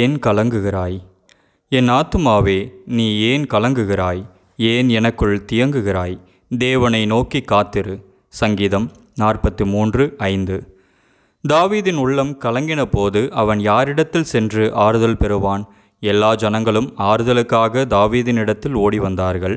ஏன் கலங்குகிறாய் என் ஆத்துமாவே நீ ஏன் கலங்குகிறாய் ஏன் எனக்குள் தியங்குகிறாய் தேவனை நோக்கி காத்திரு சங்கீதம் நாற்பத்தி மூன்று ஐந்து தாவீதின் உள்ளம் கலங்கின போது அவன் யாரிடத்தில் சென்று ஆறுதல் பெறுவான் எல்லா ஜனங்களும் ஆறுதலுக்காக தாவீதினிடத்தில் ஓடி வந்தார்கள்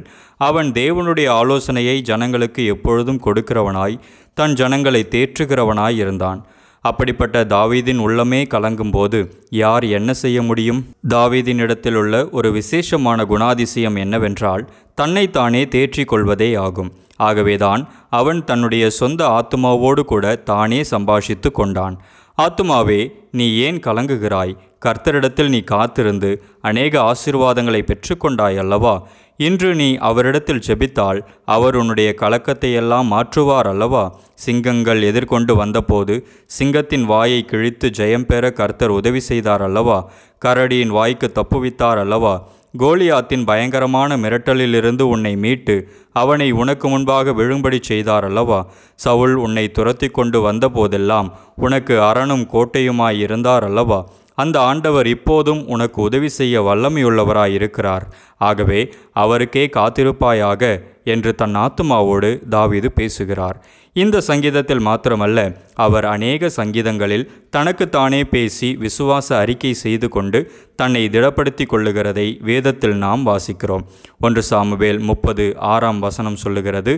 அவன் தேவனுடைய ஆலோசனையை ஜனங்களுக்கு எப்பொழுதும் கொடுக்கிறவனாய் தன் ஜனங்களை தேற்றுகிறவனாய் இருந்தான் அப்படிப்பட்ட தாவீதின் உள்ளமே கலங்கும்போது யார் என்ன செய்ய முடியும் தாவீதின் இடத்தில் உள்ள ஒரு விசேஷமான குணாதிசயம் என்னவென்றால் தன்னைத்தானே தேற்றிக் கொள்வதே ஆகும் ஆகவேதான் அவன் தன்னுடைய சொந்த ஆத்மாவோடு கூட தானே சம்பாஷித்து கொண்டான் ஆத்துமாவே நீ ஏன் கலங்குகிறாய் கர்த்தரிடத்தில் நீ காத்திருந்து அநேக ஆசிர்வாதங்களை பெற்றுக்கொண்டாய் அல்லவா இன்று நீ அவரிடத்தில் செபித்தால் அவர் உன்னுடைய கலக்கத்தையெல்லாம் மாற்றுவார் அல்லவா சிங்கங்கள் எதிர்கொண்டு வந்தபோது சிங்கத்தின் வாயை கிழித்து ஜெயம் பெற கர்த்தர் உதவி செய்தார் அல்லவா கரடியின் வாய்க்கு தப்புவித்தார் அல்லவா கோலியாத்தின் பயங்கரமான மிரட்டலிலிருந்து உன்னை மீட்டு அவனை உனக்கு முன்பாக விழும்படி செய்தார் அல்லவா சவுல் உன்னை துரத்தி கொண்டு வந்தபோதெல்லாம் உனக்கு அரணும் கோட்டையுமாயிருந்தார் அல்லவா அந்த ஆண்டவர் இப்போதும் உனக்கு உதவி செய்ய வல்லமையுள்ளவராயிருக்கிறார் ஆகவே அவருக்கே காத்திருப்பாயாக என்று தன் ஆத்துமாவோடு தாவீது பேசுகிறார் இந்த சங்கீதத்தில் மாத்திரமல்ல அவர் அநேக சங்கீதங்களில் தனக்குத்தானே பேசி விசுவாச அறிக்கை செய்து கொண்டு தன்னை திடப்படுத்தி கொள்ளுகிறதை வேதத்தில் நாம் வாசிக்கிறோம் ஒன்று சாமுவேல் முப்பது ஆறாம் வசனம் சொல்லுகிறது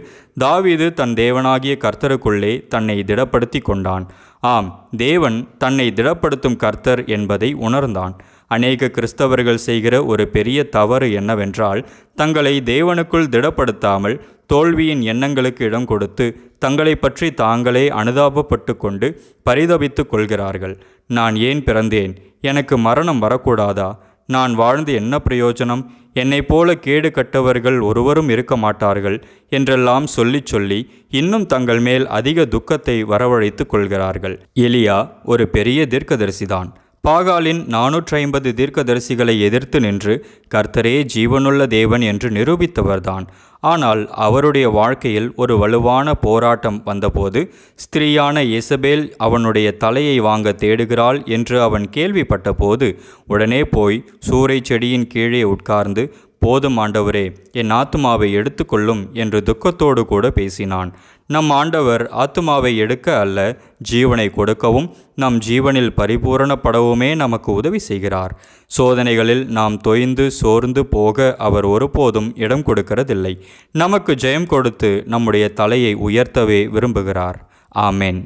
தாவீது தன் தேவனாகிய கர்த்தருக்குள்ளே தன்னை திடப்படுத்தி கொண்டான் ஆம் தேவன் தன்னை திடப்படுத்தும் கர்த்தர் என்பதை உணர்ந்தான் அநேக கிறிஸ்தவர்கள் செய்கிற ஒரு பெரிய தவறு என்னவென்றால் தங்களை தேவனுக்குள் திடப்படுத்தாமல் தோல்வியின் எண்ணங்களுக்கு இடம் கொடுத்து தங்களை பற்றி தாங்களே அனுதாபப்பட்டு கொண்டு பரிதபித்து கொள்கிறார்கள் நான் ஏன் பிறந்தேன் எனக்கு மரணம் வரக்கூடாதா நான் வாழ்ந்து என்ன பிரயோஜனம் என்னைப் போல கேடு கட்டவர்கள் ஒருவரும் இருக்க மாட்டார்கள் என்றெல்லாம் சொல்லிச் சொல்லி இன்னும் தங்கள் மேல் அதிக துக்கத்தை வரவழைத்து கொள்கிறார்கள் எலியா ஒரு பெரிய தீர்க்கதரிசிதான் பாகாலின் நானூற்றி ஐம்பது தீர்க்கதரிசிகளை எதிர்த்து நின்று கர்த்தரே ஜீவனுள்ள தேவன் என்று நிரூபித்தவர்தான் ஆனால் அவருடைய வாழ்க்கையில் ஒரு வலுவான போராட்டம் வந்தபோது ஸ்திரீயான இசபேல் அவனுடைய தலையை வாங்க தேடுகிறாள் என்று அவன் கேள்விப்பட்ட போது உடனே போய் சூறை செடியின் கீழே உட்கார்ந்து போதும் ஆண்டவரே என் ஆத்துமாவை எடுத்துக்கொள்ளும் என்று துக்கத்தோடு கூட பேசினான் நம் ஆண்டவர் ஆத்துமாவை எடுக்க அல்ல ஜீவனை கொடுக்கவும் நம் ஜீவனில் பரிபூரணப்படவுமே நமக்கு உதவி செய்கிறார் சோதனைகளில் நாம் தொய்ந்து சோர்ந்து போக அவர் ஒருபோதும் இடம் கொடுக்கிறதில்லை நமக்கு ஜெயம் கொடுத்து நம்முடைய தலையை உயர்த்தவே விரும்புகிறார் ஆமேன்